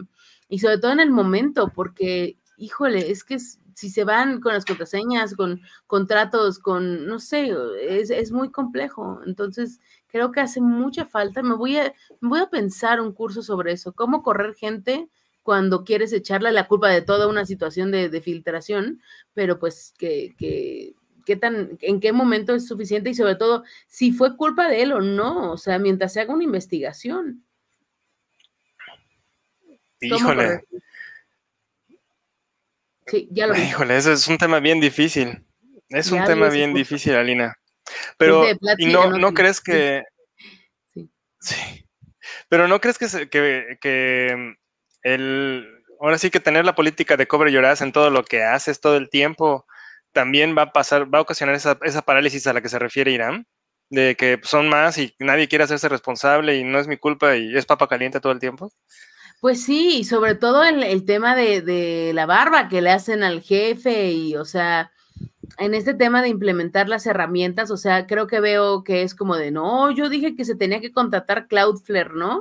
y sobre todo en el momento, porque, híjole, es que si se van con las contraseñas, con contratos, con, no sé, es, muy complejo. Entonces, creo que hace mucha falta. Me voy, a, voy a pensar un curso sobre eso, cómo correr gente cuando quieres echarle la culpa de toda una situación de, filtración, pero pues que qué tan, en qué momento es suficiente y sobre todo si fue culpa de él o no, o sea, mientras se haga una investigación. Híjole. Sí, ya lo Híjole, eso es un tema bien difícil. Es un tema bien difícil, Alina. Pero, no, crees que... Sí. sí. Pero no crees que, el, ahora sí que tener la política de cobre llorás en todo lo que haces todo el tiempo también va a pasar, va a ocasionar esa, esa parálisis a la que se refiere Irán, de que son más y nadie quiere hacerse responsable y no es mi culpa y es papa caliente todo el tiempo. Pues sí, y sobre todo el, el tema de, de, la barba que le hacen al jefe y, o sea, en este tema de implementar las herramientas, o sea, creo que veo que es como de, no, yo dije que se tenía que contratar Cloudflare, ¿no?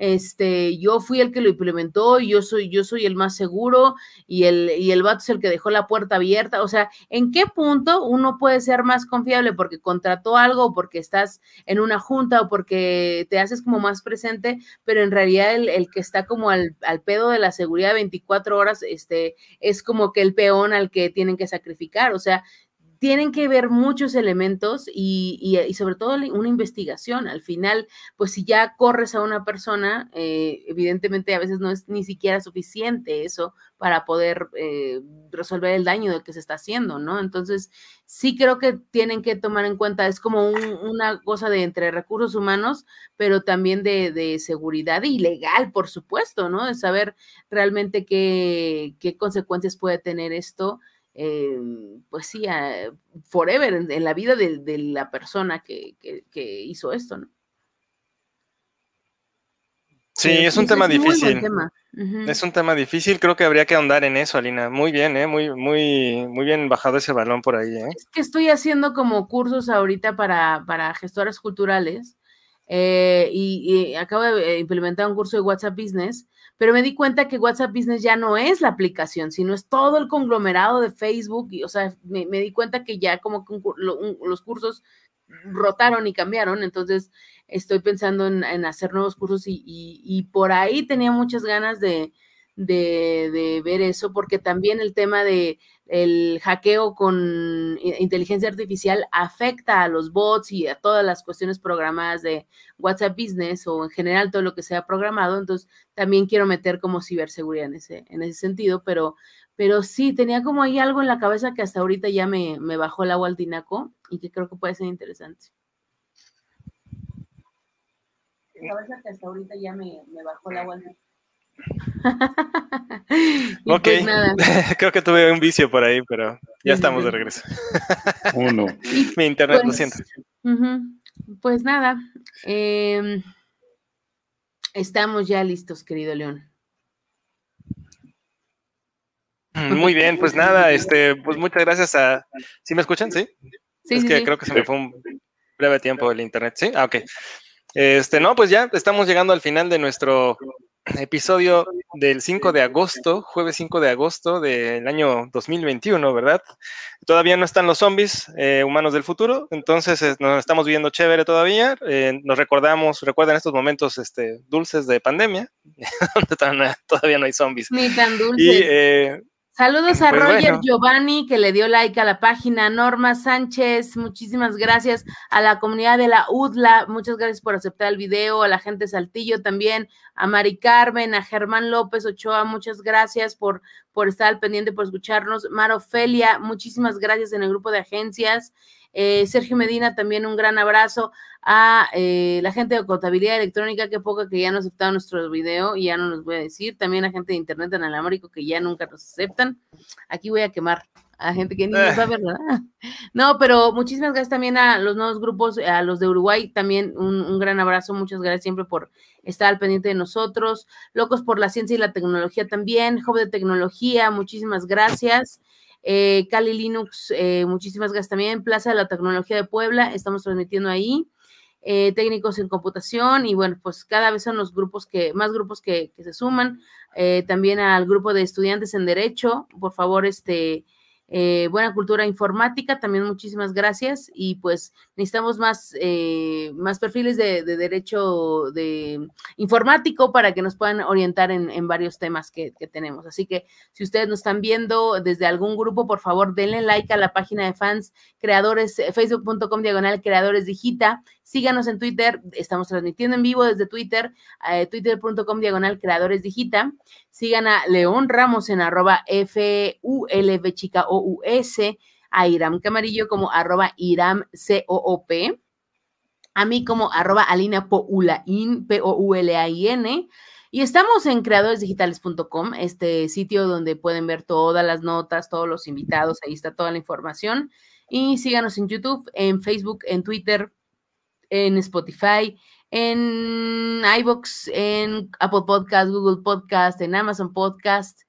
este, yo fui el que lo implementó, yo soy, yo soy el más seguro y el, y el vato es el que dejó la puerta abierta. O sea, ¿en qué punto uno puede ser más confiable porque contrató algo porque estás en una junta o porque te haces como más presente, pero en realidad el, que está como al, al, pedo de la seguridad 24 horas, este, es como que el peón al que tienen que sacrificar? O sea, tienen que ver muchos elementos y, sobre todo una investigación. Al final, pues si ya corres a una persona, eh, evidentemente a veces no es ni siquiera suficiente eso para poder eh, resolver el daño que se está haciendo, ¿no? Entonces, sí creo que tienen que tomar en cuenta, es como una cosa de entre recursos humanos, pero también de, seguridad y legal, por supuesto, ¿no? De saber realmente qué, qué consecuencias puede tener esto Em, pues sí, eh, forever en, la vida de, la persona que, hizo esto, ¿no? Sí, eh, es un tema difícil. Es un tema difícil, creo que habría que ahondar en eso, Alina. Muy bien, ¿eh? muy, muy, muy bien bajado ese balón por ahí. Es que estoy haciendo como cursos ahorita para, para gestores culturales y, acabo de implementar un curso de WhatsApp Business pero me di cuenta que WhatsApp Business ya no es la aplicación, sino es todo el conglomerado de Facebook, y, o sea, me, di cuenta que ya como que los cursos rotaron y cambiaron, entonces estoy pensando en, hacer nuevos cursos y, por ahí tenía muchas ganas de, ver eso, porque también el tema de, el hackeo con inteligencia artificial afecta a los bots y a todas las cuestiones programadas de WhatsApp Business o en general todo lo que sea programado. Entonces, también quiero meter como ciberseguridad en ese, en ese sentido, pero, pero sí, tenía como ahí algo en la cabeza que hasta ahorita ya me, bajó el agua al tinaco y que creo que puede ser interesante. La cabeza que hasta ahorita ya me, me bajó el agua al ok, pues creo que tuve un vicio por ahí, pero ya estamos de regreso. Uno. Mi internet, lo siento. Pues nada, em, estamos ya listos, querido León. Mm, muy bien, pues nada, este, pues muchas gracias a. ¿Sí me escuchan? Sí. sí es que creo que se me fue un breve tiempo el internet. Sí, ah, ok. Este, no, pues ya estamos llegando al final de nuestro episodio del 5 de agosto, jueves 5 de agosto del año 2021, ¿verdad? Todavía no están los zombies eh, humanos del futuro, entonces eh, nos estamos viendo chévere todavía. Eh, nos recordamos, recuerdan estos momentos este, dulces de pandemia, donde todavía no hay zombies. Ni tan dulces. Saludos a pues Roger Giovanni, que le dio like a la página. Norma Sánchez, muchísimas gracias. A la comunidad de la UDLA, muchas gracias por aceptar el video. A la gente de Saltillo también. A Mari Carmen, a Germán López Ochoa, muchas gracias por, por estar al pendiente, por escucharnos. Mar Ofelia, muchísimas gracias en el grupo de agencias. Eh, Sergio Medina, también un gran abrazo a eh, la gente de contabilidad electrónica, que poca que ya nos aceptaron nuestro video, ya no nos voy a decir. También a gente de internet en Américo que ya nunca nos aceptan. Aquí voy a quemar a gente que ni nos eh. va ¿verdad? No, pero muchísimas gracias también a los nuevos grupos, a los de Uruguay, también un, gran abrazo, muchas gracias siempre por estar al pendiente de nosotros. Locos por la ciencia y la tecnología también, Job de Tecnología, muchísimas gracias. Eh, Cali Linux, eh, muchísimas gracias también. Plaza de la Tecnología de Puebla, estamos transmitiendo ahí. Eh, técnicos en computación y bueno, pues cada vez son los grupos que, más grupos que, que se suman. también al grupo de estudiantes en Derecho, por favor, este, eh, buena cultura informática, también muchísimas gracias. Y pues necesitamos más, eh, más perfiles de, derecho de informático para que nos puedan orientar en, varios temas que, que, tenemos. Así que si ustedes nos están viendo desde algún grupo, por favor denle like a la página de fans creadores, eh, facebook.com diagonal creadores digita Síganos en Twitter, estamos transmitiendo en vivo desde Twitter, eh, twitter.com diagonal creadores digita. Sigan a León Ramos en arroba v chica s a Iram Camarillo como arroba Iram C-O-O-P, a mí como arroba Alina Poulain, P-O-U-L-A-I-N. Y estamos en creadoresdigitales.com, este sitio donde pueden ver todas las notas, todos los invitados, ahí está toda la información. Y síganos en YouTube, en Facebook, en Twitter, en Spotify, en iBox, en Apple Podcast, Google Podcast, en Amazon Podcast.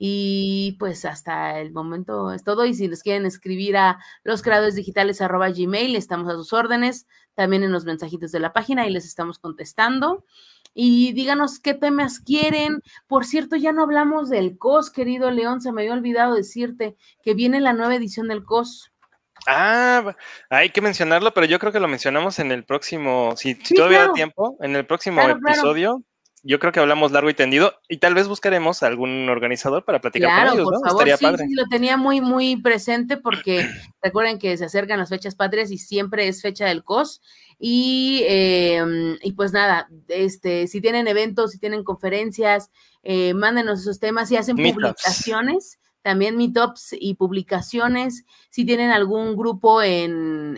Y pues hasta el momento es todo. Y si les quieren escribir a los creadores digitales gmail, estamos a sus órdenes, también en los mensajitos de la página y les estamos contestando. Y díganos qué temas quieren. Por cierto, ya no hablamos del COS, querido León, se me había olvidado decirte que viene la nueva edición del COS. Ah, hay que mencionarlo, pero yo creo que lo mencionamos en el próximo, si, todavía hay tiempo, en el próximo episodio. Yo creo que hablamos largo y tendido y tal vez buscaremos algún organizador para platicar con ellos, por ¿no? Favor, lo tenía muy, muy presente porque recuerden que se acercan las fechas patrias y siempre es fecha del COS. Y, em, pues nada, este, si tienen eventos, si tienen conferencias, eh, mándenos esos temas y hacen publicaciones también meetups y publicaciones, si tienen algún grupo en,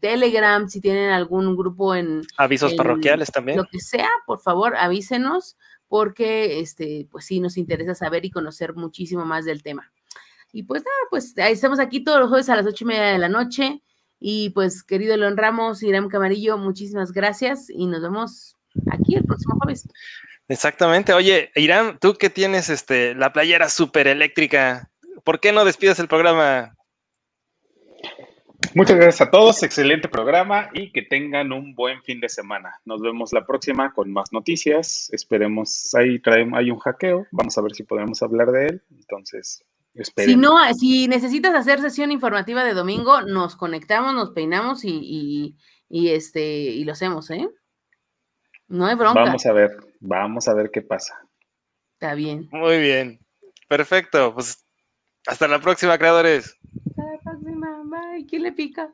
Telegram, si tienen algún grupo en... Avisos parroquiales también. Lo que sea, por favor, avísenos porque, este, pues sí, nos interesa saber y conocer muchísimo más del tema. Y pues nada, pues estamos aquí todos los jueves a las ocho y media de la noche. Y pues, querido León Ramos, y Irán Camarillo, muchísimas gracias y nos vemos aquí el próximo jueves. Exactamente. Oye, Irán, tú que tienes este, la playera súper eléctrica, ¿por qué no despidas el programa? Muchas gracias a todos, excelente programa y que tengan un buen fin de semana. Nos vemos la próxima con más noticias. Esperemos, ahí traemos, hay un hackeo, vamos a ver si podemos hablar de él. Entonces, Esperemos. Si no, si necesitas hacer sesión informativa de domingo, nos conectamos, nos peinamos y, y este y lo hacemos, ¿eh? No hay bronca. Vamos a ver, vamos a ver qué pasa. Está bien. Muy bien. Perfecto. Pues hasta la próxima, creadores. Hasta la próxima. Bye. ¿Quién le pica?